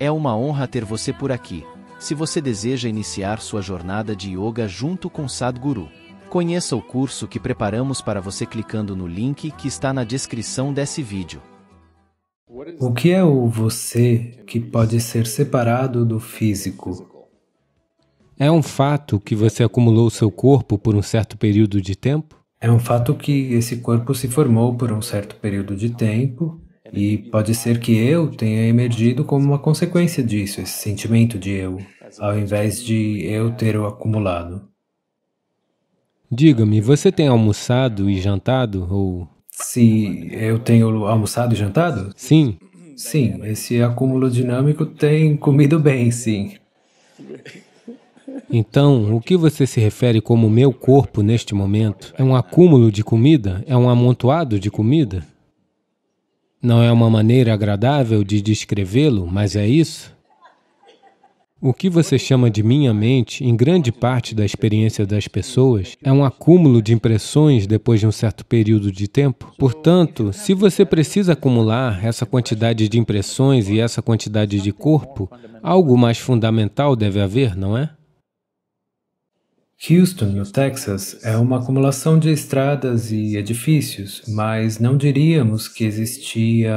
É uma honra ter você por aqui. Se você deseja iniciar sua jornada de yoga junto com Sadhguru, conheça o curso que preparamos para você clicando no link que está na descrição desse vídeo. O que é o você que pode ser separado do físico? É um fato que você acumulou seu corpo por um certo período de tempo? É um fato que esse corpo se formou por um certo período de tempo e pode ser que eu tenha emergido como uma consequência disso, esse sentimento de eu, ao invés de eu ter o acumulado. Diga-me, você tem almoçado e jantado ou... Se eu tenho almoçado e jantado? Sim. Sim, esse acúmulo dinâmico tem comido bem, sim. Então, o que você se refere como meu corpo neste momento? É um acúmulo de comida? É um amontoado de comida? Não é uma maneira agradável de descrevê-lo, mas é isso. O que você chama de minha mente, em grande parte da experiência das pessoas, é um acúmulo de impressões depois de um certo período de tempo. Portanto, se você precisa acumular essa quantidade de impressões e essa quantidade de corpo, algo mais fundamental deve haver, não é? Houston, no Texas, é uma acumulação de estradas e edifícios, mas não diríamos que existia.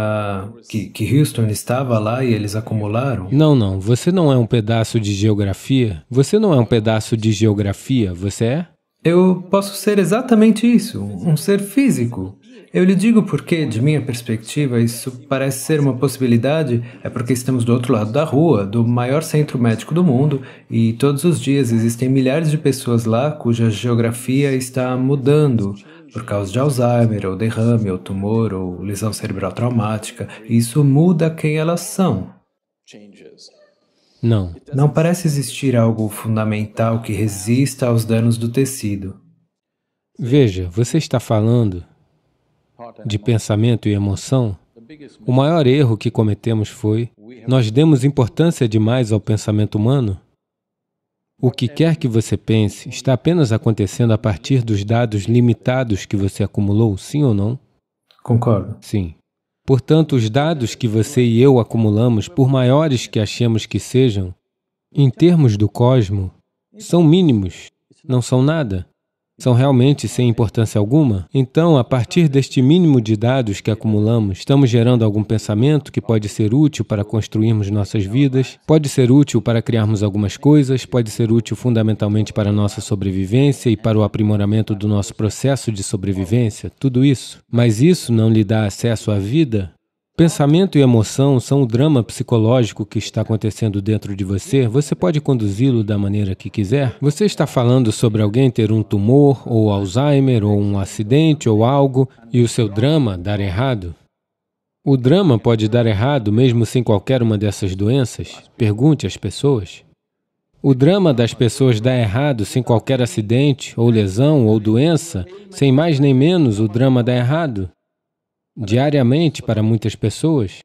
Que, que, Houston estava lá e eles acumularam? Não, não. Você não é um pedaço de geografia. Você não é um pedaço de geografia, você é? Eu posso ser exatamente isso, um ser físico. Eu lhe digo porque, de minha perspectiva, isso parece ser uma possibilidade, é porque estamos do outro lado da rua, do maior centro médico do mundo, e todos os dias existem milhares de pessoas lá cuja geografia está mudando por causa de Alzheimer, ou derrame, ou tumor, ou lesão cerebral traumática, e isso muda quem elas são. Não. Não parece existir algo fundamental que resista aos danos do tecido. Veja, você está falando de pensamento e emoção, o maior erro que cometemos foi nós demos importância demais ao pensamento humano. O que quer que você pense está apenas acontecendo a partir dos dados limitados que você acumulou, sim ou não? Concordo. Sim. Portanto, os dados que você e eu acumulamos, por maiores que achemos que sejam, em termos do cosmo, são mínimos, não são nada são realmente sem importância alguma? Então, a partir deste mínimo de dados que acumulamos, estamos gerando algum pensamento que pode ser útil para construirmos nossas vidas, pode ser útil para criarmos algumas coisas, pode ser útil fundamentalmente para a nossa sobrevivência e para o aprimoramento do nosso processo de sobrevivência, tudo isso. Mas isso não lhe dá acesso à vida? Pensamento e emoção são o drama psicológico que está acontecendo dentro de você. Você pode conduzi-lo da maneira que quiser. Você está falando sobre alguém ter um tumor, ou Alzheimer, ou um acidente, ou algo, e o seu drama dar errado. O drama pode dar errado mesmo sem qualquer uma dessas doenças? Pergunte às pessoas. O drama das pessoas dá errado sem qualquer acidente, ou lesão, ou doença, sem mais nem menos o drama dá errado diariamente para muitas pessoas?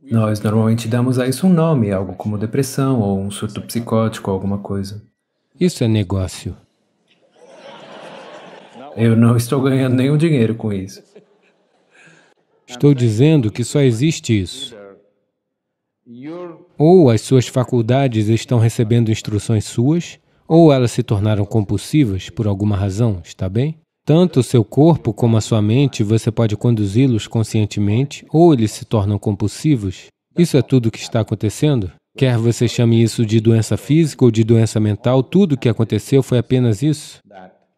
Nós normalmente damos a isso um nome, algo como depressão ou um surto psicótico, alguma coisa. Isso é negócio. Eu não estou ganhando nenhum dinheiro com isso. Estou dizendo que só existe isso. Ou as suas faculdades estão recebendo instruções suas, ou elas se tornaram compulsivas por alguma razão, está bem? Tanto o seu corpo como a sua mente, você pode conduzi-los conscientemente ou eles se tornam compulsivos. Isso é tudo o que está acontecendo. Quer você chame isso de doença física ou de doença mental, tudo o que aconteceu foi apenas isso.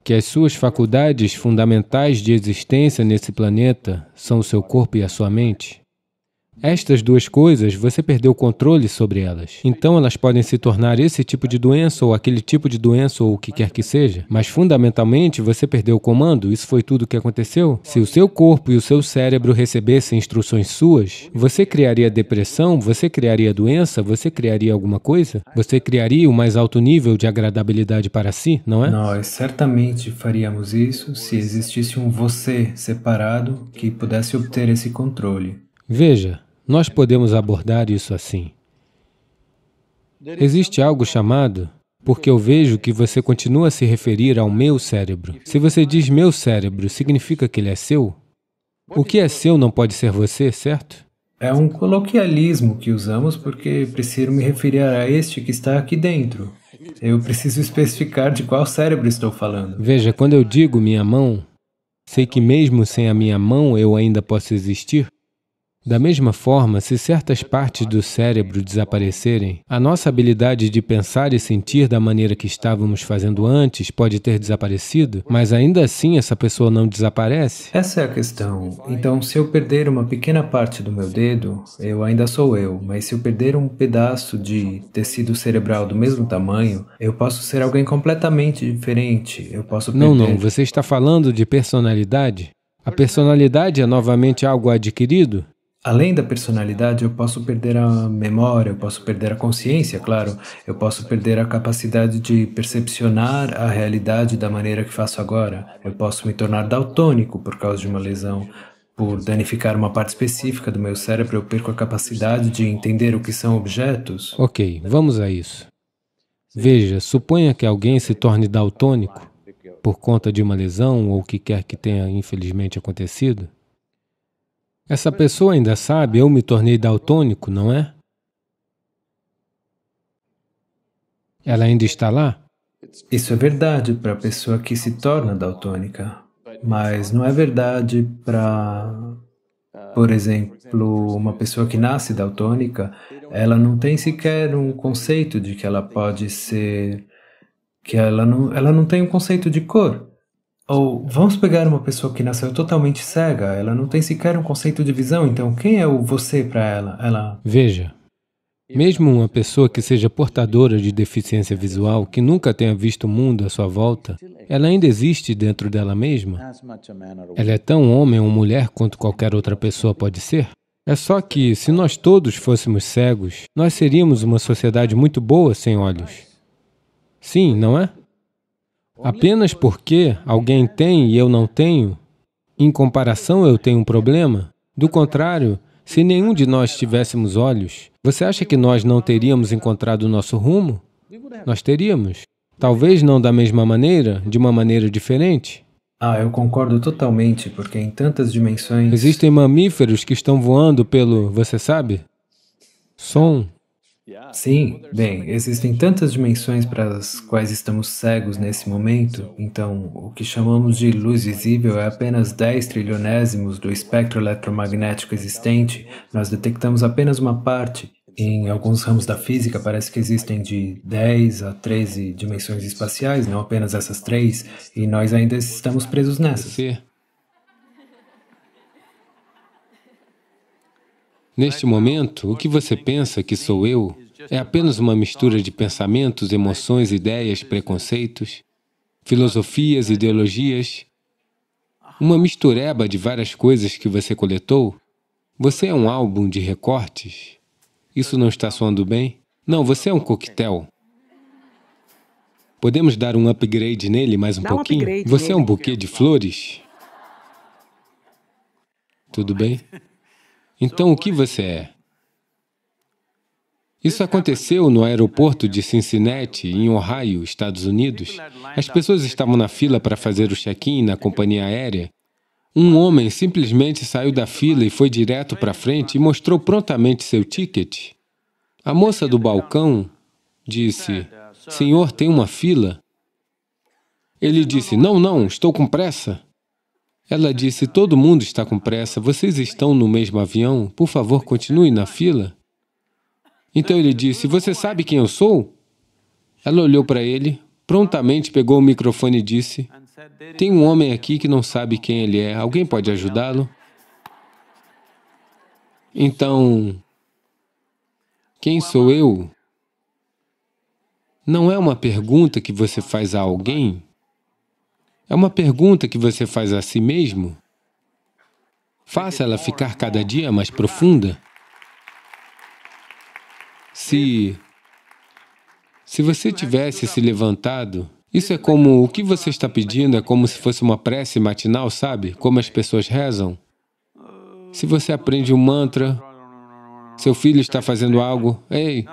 Que as suas faculdades fundamentais de existência nesse planeta são o seu corpo e a sua mente. Estas duas coisas, você perdeu o controle sobre elas. Então, elas podem se tornar esse tipo de doença ou aquele tipo de doença ou o que quer que seja. Mas, fundamentalmente, você perdeu o comando. Isso foi tudo o que aconteceu. Se o seu corpo e o seu cérebro recebessem instruções suas, você criaria depressão, você criaria doença, você criaria alguma coisa? Você criaria o mais alto nível de agradabilidade para si, não é? Nós certamente faríamos isso se existisse um você separado que pudesse obter esse controle. Veja, nós podemos abordar isso assim. Existe algo chamado, porque eu vejo que você continua a se referir ao meu cérebro. Se você diz meu cérebro, significa que ele é seu? O que é seu não pode ser você, certo? É um coloquialismo que usamos porque preciso me referir a este que está aqui dentro. Eu preciso especificar de qual cérebro estou falando. Veja, quando eu digo minha mão, sei que mesmo sem a minha mão eu ainda posso existir. Da mesma forma, se certas partes do cérebro desaparecerem, a nossa habilidade de pensar e sentir da maneira que estávamos fazendo antes pode ter desaparecido, mas ainda assim essa pessoa não desaparece? Essa é a questão. Então, se eu perder uma pequena parte do meu dedo, eu ainda sou eu, mas se eu perder um pedaço de tecido cerebral do mesmo tamanho, eu posso ser alguém completamente diferente. Eu posso perder... Não, não, você está falando de personalidade? A personalidade é novamente algo adquirido? Além da personalidade, eu posso perder a memória, eu posso perder a consciência, claro, eu posso perder a capacidade de percepcionar a realidade da maneira que faço agora, eu posso me tornar daltônico por causa de uma lesão, por danificar uma parte específica do meu cérebro, eu perco a capacidade de entender o que são objetos. Ok, vamos a isso. Veja, suponha que alguém se torne daltônico por conta de uma lesão ou o que quer que tenha infelizmente acontecido. Essa pessoa ainda sabe, eu me tornei daltônico, não é? Ela ainda está lá? Isso é verdade para a pessoa que se torna daltônica, mas não é verdade para, por exemplo, uma pessoa que nasce daltônica, ela não tem sequer um conceito de que ela pode ser, que ela não, ela não tem um conceito de cor. Ou vamos pegar uma pessoa que nasceu totalmente cega, ela não tem sequer um conceito de visão, então quem é o você para ela? ela? Veja, mesmo uma pessoa que seja portadora de deficiência visual, que nunca tenha visto o mundo à sua volta, ela ainda existe dentro dela mesma. Ela é tão homem ou mulher quanto qualquer outra pessoa pode ser. É só que, se nós todos fôssemos cegos, nós seríamos uma sociedade muito boa sem olhos. Sim, não é? Apenas porque alguém tem e eu não tenho, em comparação eu tenho um problema. Do contrário, se nenhum de nós tivéssemos olhos, você acha que nós não teríamos encontrado o nosso rumo? Nós teríamos. Talvez não da mesma maneira, de uma maneira diferente. Ah, eu concordo totalmente, porque em tantas dimensões... Existem mamíferos que estão voando pelo, você sabe? Som. Sim, bem, existem tantas dimensões para as quais estamos cegos nesse momento, então o que chamamos de luz visível é apenas 10 trilionésimos do espectro eletromagnético existente, nós detectamos apenas uma parte. Em alguns ramos da física, parece que existem de 10 a 13 dimensões espaciais, não apenas essas três, e nós ainda estamos presos nessas. Neste momento, o que você pensa que sou eu é apenas uma mistura de pensamentos, emoções, ideias, preconceitos, filosofias, ideologias, uma mistureba de várias coisas que você coletou. Você é um álbum de recortes. Isso não está soando bem? Não, você é um coquetel. Podemos dar um upgrade nele mais um Dá pouquinho? Um você é um buquê de flores? Tudo bem? Então, o que você é? Isso aconteceu no aeroporto de Cincinnati, em Ohio, Estados Unidos. As pessoas estavam na fila para fazer o check-in na companhia aérea. Um homem simplesmente saiu da fila e foi direto para frente e mostrou prontamente seu ticket. A moça do balcão disse, Senhor, tem uma fila? Ele disse, não, não, estou com pressa. Ela disse, todo mundo está com pressa, vocês estão no mesmo avião, por favor, continue na fila. Então ele disse, você sabe quem eu sou? Ela olhou para ele, prontamente pegou o microfone e disse, tem um homem aqui que não sabe quem ele é, alguém pode ajudá-lo? Então, quem sou eu? Não é uma pergunta que você faz a alguém, é uma pergunta que você faz a si mesmo. Faça ela ficar cada dia mais profunda. Se... Se você tivesse se levantado, isso é como o que você está pedindo é como se fosse uma prece matinal, sabe? Como as pessoas rezam. Se você aprende um mantra, seu filho está fazendo algo, ei,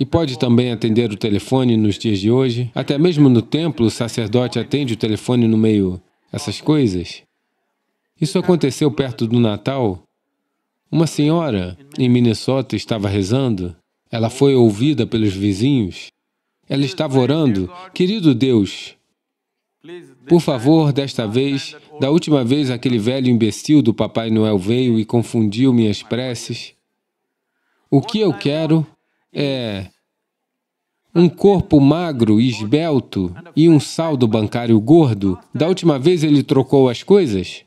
e pode também atender o telefone nos dias de hoje. Até mesmo no templo, o sacerdote atende o telefone no meio. Essas coisas. Isso aconteceu perto do Natal. Uma senhora em Minnesota estava rezando. Ela foi ouvida pelos vizinhos. Ela estava orando, querido Deus, por favor, desta vez, da última vez aquele velho imbecil do Papai Noel veio e confundiu minhas preces. O que eu quero é um corpo magro e esbelto e um saldo bancário gordo. Da última vez ele trocou as coisas?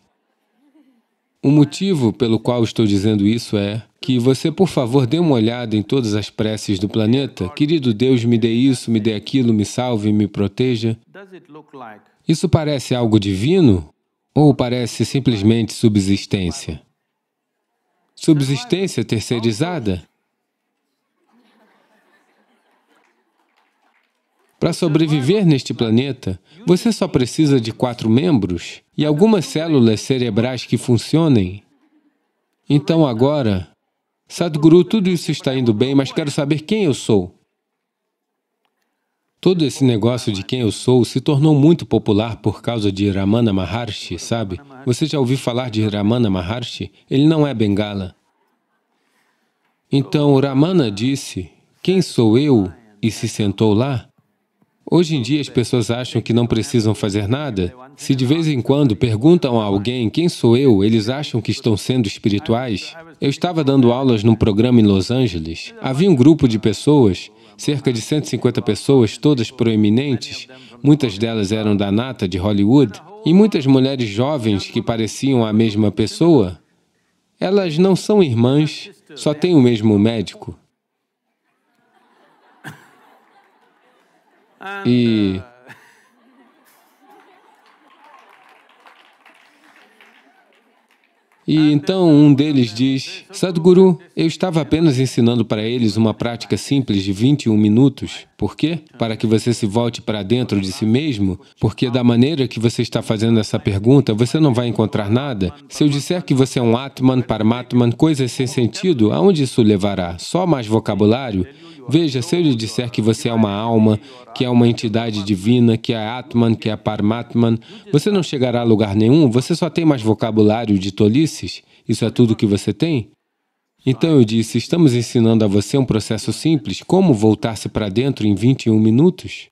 O motivo pelo qual estou dizendo isso é que você, por favor, dê uma olhada em todas as preces do planeta. Querido Deus, me dê isso, me dê aquilo, me salve, me proteja. Isso parece algo divino ou parece simplesmente subsistência? Subsistência terceirizada? Para sobreviver neste planeta, você só precisa de quatro membros e algumas células cerebrais que funcionem. Então agora, Sadhguru, tudo isso está indo bem, mas quero saber quem eu sou. Todo esse negócio de quem eu sou se tornou muito popular por causa de Ramana Maharshi, sabe? Você já ouviu falar de Ramana Maharshi? Ele não é bengala. Então, Ramana disse, quem sou eu? E se sentou lá. Hoje em dia, as pessoas acham que não precisam fazer nada. Se de vez em quando perguntam a alguém quem sou eu, eles acham que estão sendo espirituais. Eu estava dando aulas num programa em Los Angeles. Havia um grupo de pessoas, cerca de 150 pessoas, todas proeminentes. Muitas delas eram da nata de Hollywood. E muitas mulheres jovens que pareciam a mesma pessoa. Elas não são irmãs, só têm o mesmo médico. E ah. E então um deles diz, Sadhguru, eu estava apenas ensinando para eles uma prática simples de 21 minutos. Por quê? Para que você se volte para dentro de si mesmo, porque da maneira que você está fazendo essa pergunta, você não vai encontrar nada. Se eu disser que você é um Atman, Paramatman, coisas sem sentido, aonde isso levará? Só mais vocabulário? Veja, se eu lhe disser que você é uma alma, que é uma entidade divina, que é Atman, que é Paramatman, você não chegará a lugar nenhum, você só tem mais vocabulário de tolices? Isso é tudo que você tem? Então eu disse, estamos ensinando a você um processo simples, como voltar-se para dentro em 21 minutos?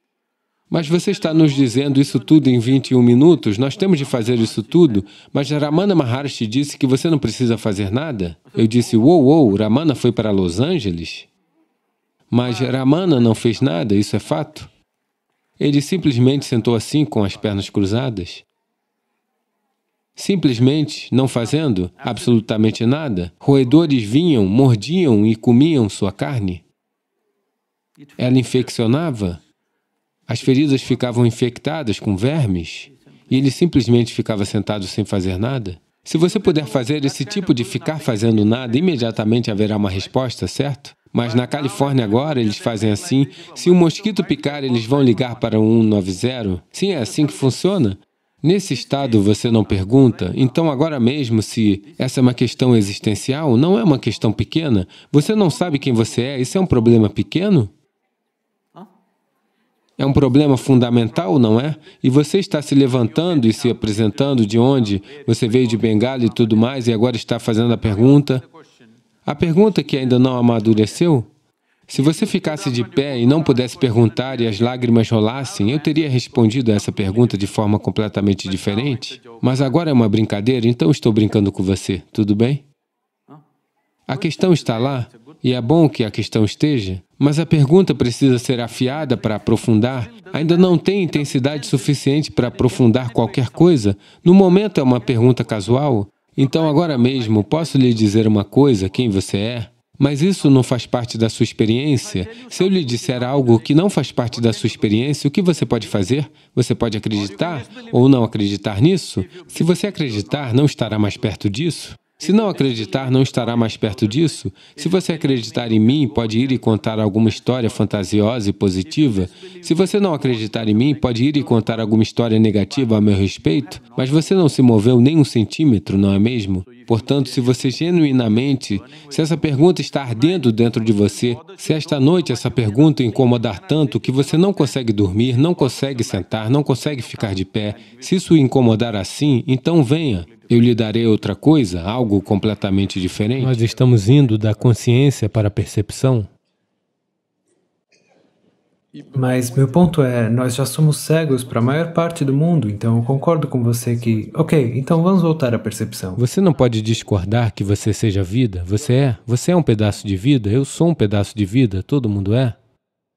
Mas você está nos dizendo isso tudo em 21 minutos? Nós temos de fazer isso tudo? Mas Ramana Maharshi disse que você não precisa fazer nada? Eu disse, uou, wow, uou, wow, Ramana foi para Los Angeles? Mas Ramana não fez nada, isso é fato. Ele simplesmente sentou assim, com as pernas cruzadas. Simplesmente, não fazendo absolutamente nada, roedores vinham, mordiam e comiam sua carne. Ela infeccionava, as feridas ficavam infectadas com vermes, e ele simplesmente ficava sentado sem fazer nada. Se você puder fazer esse tipo de ficar fazendo nada, imediatamente haverá uma resposta, certo? Mas na Califórnia agora eles fazem assim. Se um mosquito picar, eles vão ligar para o 190. Sim, é assim que funciona. Nesse estado você não pergunta, então agora mesmo se essa é uma questão existencial, não é uma questão pequena. Você não sabe quem você é, isso é um problema pequeno? É um problema fundamental, não é? E você está se levantando e se apresentando de onde você veio de Bengala e tudo mais, e agora está fazendo a pergunta. A pergunta que ainda não amadureceu? Se você ficasse de pé e não pudesse perguntar e as lágrimas rolassem, eu teria respondido a essa pergunta de forma completamente diferente. Mas agora é uma brincadeira, então estou brincando com você, tudo bem? A questão está lá, e é bom que a questão esteja, mas a pergunta precisa ser afiada para aprofundar. Ainda não tem intensidade suficiente para aprofundar qualquer coisa. No momento é uma pergunta casual, então, agora mesmo, posso lhe dizer uma coisa, quem você é? Mas isso não faz parte da sua experiência. Se eu lhe disser algo que não faz parte da sua experiência, o que você pode fazer? Você pode acreditar ou não acreditar nisso? Se você acreditar, não estará mais perto disso? Se não acreditar, não estará mais perto disso. Se você acreditar em mim, pode ir e contar alguma história fantasiosa e positiva. Se você não acreditar em mim, pode ir e contar alguma história negativa a meu respeito. Mas você não se moveu nem um centímetro, não é mesmo? Portanto, se você genuinamente, se essa pergunta está ardendo dentro de você, se esta noite essa pergunta incomodar tanto que você não consegue dormir, não consegue sentar, não consegue ficar de pé, se isso incomodar assim, então venha. Eu lhe darei outra coisa, algo completamente diferente. Nós estamos indo da consciência para a percepção. Mas meu ponto é, nós já somos cegos para a maior parte do mundo, então eu concordo com você que, ok, então vamos voltar à percepção. Você não pode discordar que você seja vida, você é, você é um pedaço de vida, eu sou um pedaço de vida, todo mundo é.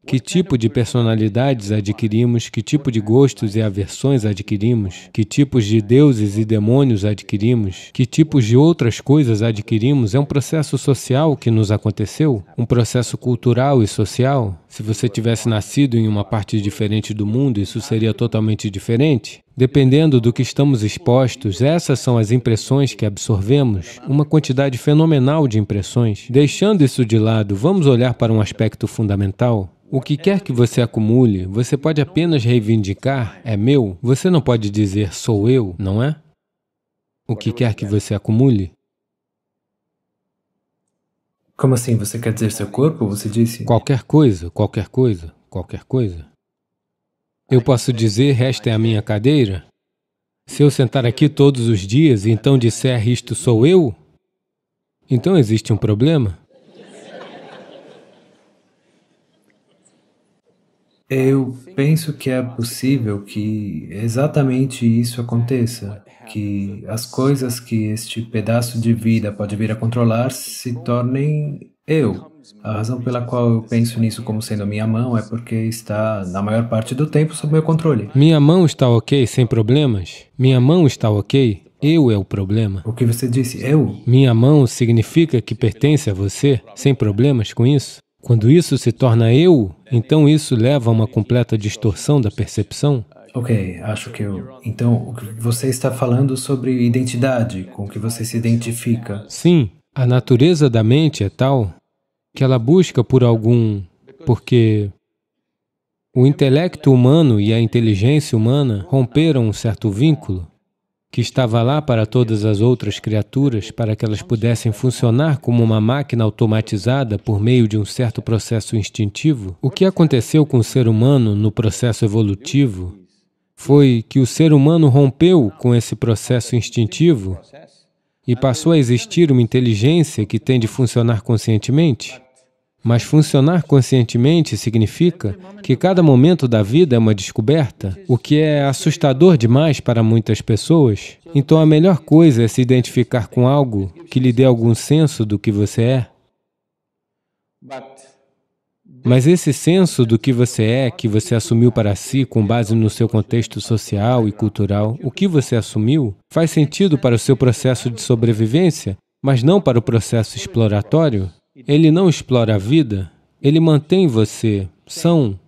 Que tipo de personalidades adquirimos? Que tipo de gostos e aversões adquirimos? Que tipos de deuses e demônios adquirimos? Que tipos de outras coisas adquirimos? É um processo social que nos aconteceu? Um processo cultural e social? Se você tivesse nascido em uma parte diferente do mundo, isso seria totalmente diferente? Dependendo do que estamos expostos, essas são as impressões que absorvemos, uma quantidade fenomenal de impressões. Deixando isso de lado, vamos olhar para um aspecto fundamental. O que quer que você acumule, você pode apenas reivindicar, é meu, você não pode dizer sou eu, não é? O que quer que você acumule. Como assim? Você quer dizer seu corpo? Você disse? Qualquer coisa, qualquer coisa, qualquer coisa. Eu posso dizer, esta é a minha cadeira? Se eu sentar aqui todos os dias e então disser, isto sou eu? Então existe um problema? Eu penso que é possível que exatamente isso aconteça, que as coisas que este pedaço de vida pode vir a controlar se tornem eu. A razão pela qual eu penso nisso como sendo minha mão é porque está, na maior parte do tempo, sob meu controle. Minha mão está ok, sem problemas? Minha mão está ok? Eu é o problema. O que você disse, eu? Minha mão significa que pertence a você, sem problemas com isso? Quando isso se torna eu, então isso leva a uma completa distorção da percepção? Ok, acho que eu. Então, você está falando sobre identidade, com que você se identifica. Sim, a natureza da mente é tal que ela busca por algum. Porque o intelecto humano e a inteligência humana romperam um certo vínculo que estava lá para todas as outras criaturas, para que elas pudessem funcionar como uma máquina automatizada por meio de um certo processo instintivo, o que aconteceu com o ser humano no processo evolutivo foi que o ser humano rompeu com esse processo instintivo e passou a existir uma inteligência que tende a funcionar conscientemente. Mas funcionar conscientemente significa que cada momento da vida é uma descoberta, o que é assustador demais para muitas pessoas. Então a melhor coisa é se identificar com algo que lhe dê algum senso do que você é. Mas esse senso do que você é, que você assumiu para si com base no seu contexto social e cultural, o que você assumiu, faz sentido para o seu processo de sobrevivência, mas não para o processo exploratório? ele não explora a vida, ele mantém você são,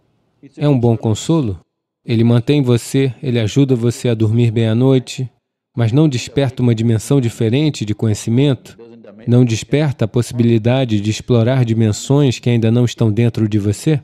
é um bom consolo. Ele mantém você, ele ajuda você a dormir bem à noite, mas não desperta uma dimensão diferente de conhecimento, não desperta a possibilidade de explorar dimensões que ainda não estão dentro de você.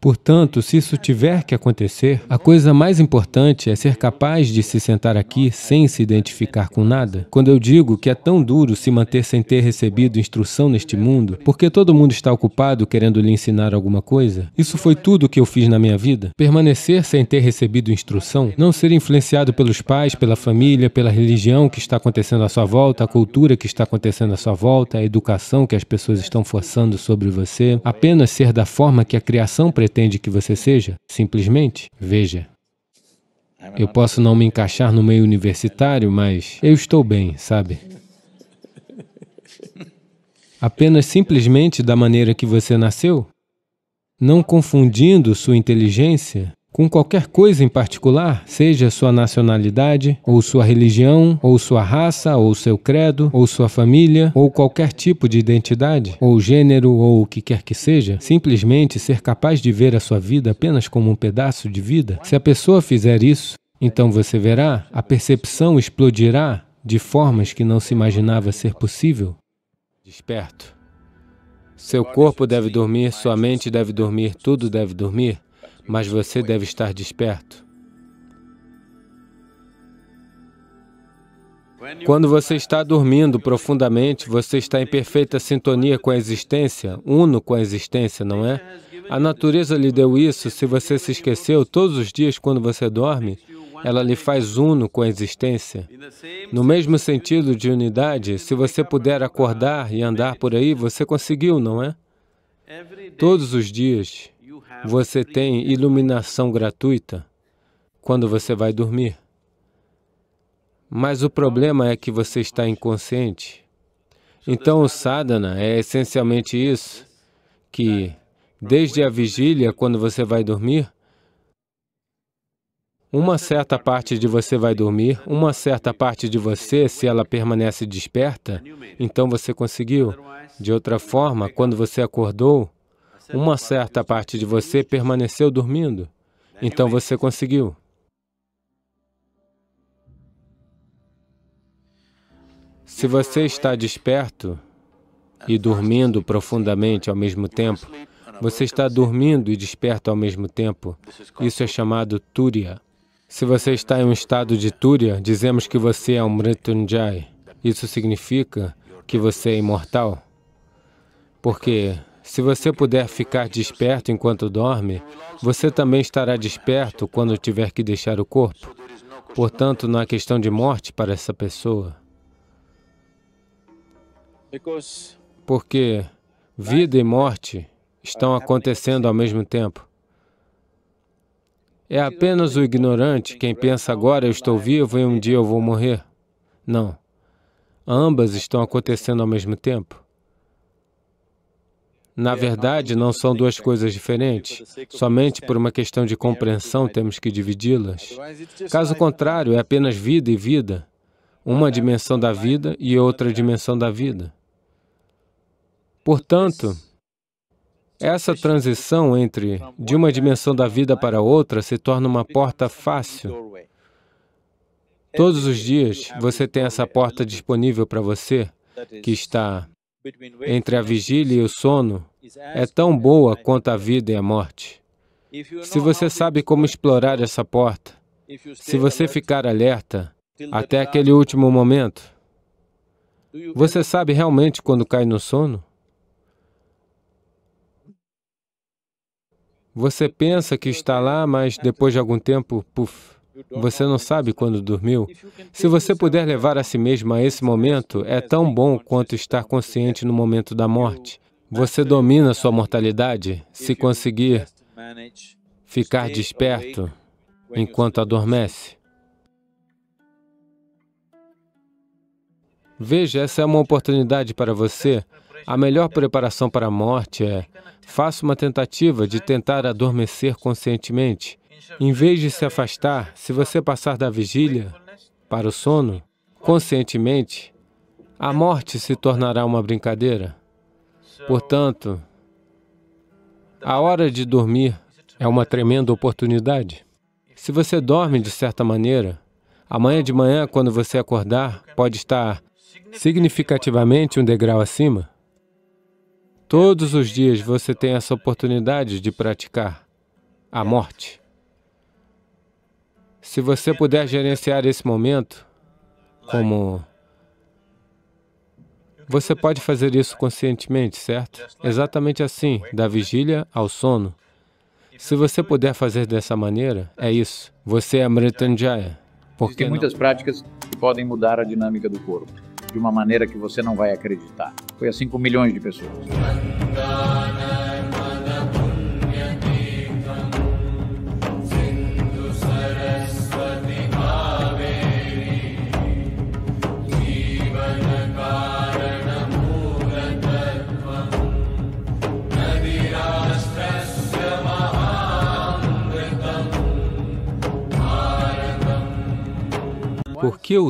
Portanto, se isso tiver que acontecer, a coisa mais importante é ser capaz de se sentar aqui sem se identificar com nada. Quando eu digo que é tão duro se manter sem ter recebido instrução neste mundo, porque todo mundo está ocupado querendo lhe ensinar alguma coisa, isso foi tudo que eu fiz na minha vida. Permanecer sem ter recebido instrução, não ser influenciado pelos pais, pela família, pela religião que está acontecendo à sua volta, a cultura que está acontecendo à sua volta, a educação que as pessoas estão forçando sobre você, apenas ser da forma que a criação pretende que você seja? Simplesmente, veja. Eu posso não me encaixar no meio universitário, mas eu estou bem, sabe? Apenas simplesmente da maneira que você nasceu, não confundindo sua inteligência com qualquer coisa em particular, seja sua nacionalidade, ou sua religião, ou sua raça, ou seu credo, ou sua família, ou qualquer tipo de identidade, ou gênero, ou o que quer que seja, simplesmente ser capaz de ver a sua vida apenas como um pedaço de vida. Se a pessoa fizer isso, então você verá, a percepção explodirá de formas que não se imaginava ser possível. Desperto. Seu corpo deve dormir, sua mente deve dormir, tudo deve dormir mas você deve estar desperto. Quando você está dormindo profundamente, você está em perfeita sintonia com a existência, uno com a existência, não é? A natureza lhe deu isso, se você se esqueceu, todos os dias quando você dorme, ela lhe faz uno com a existência. No mesmo sentido de unidade, se você puder acordar e andar por aí, você conseguiu, não é? Todos os dias. Você tem né? iluminação gratuita quando você vai dormir. Mas o problema é que você está inconsciente. Então, o sadhana é essencialmente isso, que desde a vigília, quando você vai dormir, uma certa parte de você vai dormir, uma certa parte de você, se ela permanece desperta, então você conseguiu. De outra forma, quando você acordou, uma certa parte de você permaneceu dormindo, então você conseguiu. Se você está desperto e dormindo profundamente ao mesmo tempo, você está dormindo e desperto ao mesmo tempo. Isso é chamado Turiya. Se você está em um estado de Turiya, dizemos que você é um Mrityunjay. Isso significa que você é imortal, porque se você puder ficar desperto enquanto dorme, você também estará desperto quando tiver que deixar o corpo. Portanto, não há questão de morte para essa pessoa. Porque vida e morte estão acontecendo ao mesmo tempo. É apenas o ignorante quem pensa agora eu estou vivo e um dia eu vou morrer. Não. Ambas estão acontecendo ao mesmo tempo. Na verdade, não são duas coisas diferentes. Somente por uma questão de compreensão temos que dividi-las. Caso contrário, é apenas vida e vida. Uma dimensão da vida e outra dimensão da vida. Portanto, essa transição entre de uma dimensão da vida para outra se torna uma porta fácil. Todos os dias você tem essa porta disponível para você, que está entre a vigília e o sono é tão boa quanto a vida e a morte. Se você sabe como explorar essa porta, se você ficar alerta até aquele último momento, você sabe realmente quando cai no sono? Você pensa que está lá, mas depois de algum tempo, puf, você não sabe quando dormiu. Se você puder levar a si mesmo a esse momento, é tão bom quanto estar consciente no momento da morte. Você domina sua mortalidade se conseguir ficar desperto enquanto adormece. Veja, essa é uma oportunidade para você. A melhor preparação para a morte é faça uma tentativa de tentar adormecer conscientemente. Em vez de se afastar, se você passar da vigília para o sono, conscientemente, a morte se tornará uma brincadeira. Portanto, a hora de dormir é uma tremenda oportunidade. Se você dorme de certa maneira, amanhã de manhã, quando você acordar, pode estar significativamente um degrau acima. Todos os dias você tem essa oportunidade de praticar a morte. Se você puder gerenciar esse momento, como você pode fazer isso conscientemente, certo? Exatamente assim, da vigília ao sono. Se você puder fazer dessa maneira, é isso. Você é Mritanjaya. Por Porque muitas práticas podem mudar a dinâmica do corpo, de uma maneira que você não vai acreditar. Foi assim com milhões de pessoas. porque o